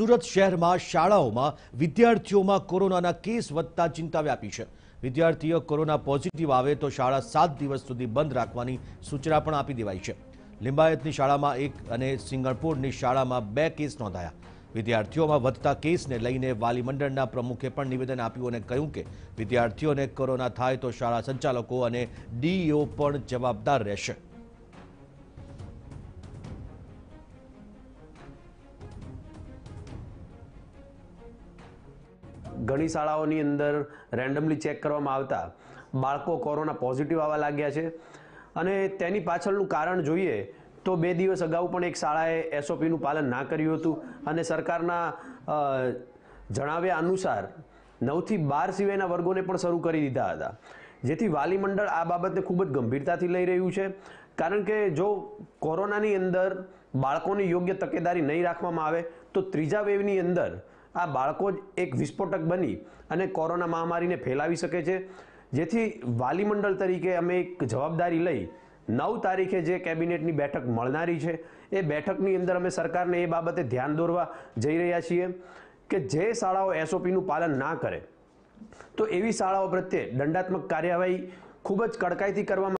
સુરત શહેરમાં શાળાઓમાં વિદ્યાર્થીઓમાં કોરોનાના કેસ વધતા ચિંતા વ્યાપી છે વિદ્યાર્થીઓ કોરોના પોઝિટિવ આવે તો શાળા સાત દિવસ સુધી બંધ રાખવાની સૂચના પણ આપી દેવાઈ છે લિંબાયતની શાળામાં એક અને સિંગણપુરની શાળામાં બે કેસ નોંધાયા વિદ્યાર્થીઓમાં વધતા કેસને લઈને વાલી મંડળના પ્રમુખે પણ નિવેદન આપ્યું અને કહ્યું કે વિદ્યાર્થીઓને કોરોના થાય તો શાળા સંચાલકો અને ડીઈઓ પણ જવાબદાર રહેશે ઘણી શાળાઓની અંદર રેન્ડમલી ચેક કરવામાં આવતા બાળકો કોરોના પોઝિટિવ આવવા લાગ્યા છે અને તેની પાછળનું કારણ જોઈએ તો બે દિવસ અગાઉ પણ એક શાળાએ એસઓપીનું પાલન ના કર્યું હતું અને સરકારના જણાવ્યા અનુસાર નવથી બાર સિવાયના વર્ગોને પણ શરૂ કરી દીધા હતા જેથી વાલી મંડળ આ બાબતને ખૂબ જ ગંભીરતાથી લઈ રહ્યું છે કારણ કે જો કોરોનાની અંદર બાળકોની યોગ્ય તકેદારી નહીં રાખવામાં આવે તો ત્રીજા વેવની અંદર આ બાળકો જ એક વિસ્ફોટક બની અને કોરોના મહામારીને ફેલાવી શકે છે જેથી વાલીમંડળ તરીકે અમે એક જવાબદારી લઈ નવ તારીખે જે કેબિનેટની બેઠક મળનારી છે એ બેઠકની અંદર અમે સરકારને એ બાબતે ધ્યાન દોરવા જઈ રહ્યા છીએ કે જે શાળાઓ એસઓપીનું પાલન ના કરે તો એવી શાળાઓ પ્રત્યે દંડાત્મક કાર્યવાહી ખૂબ જ કડકાઈથી કરવામાં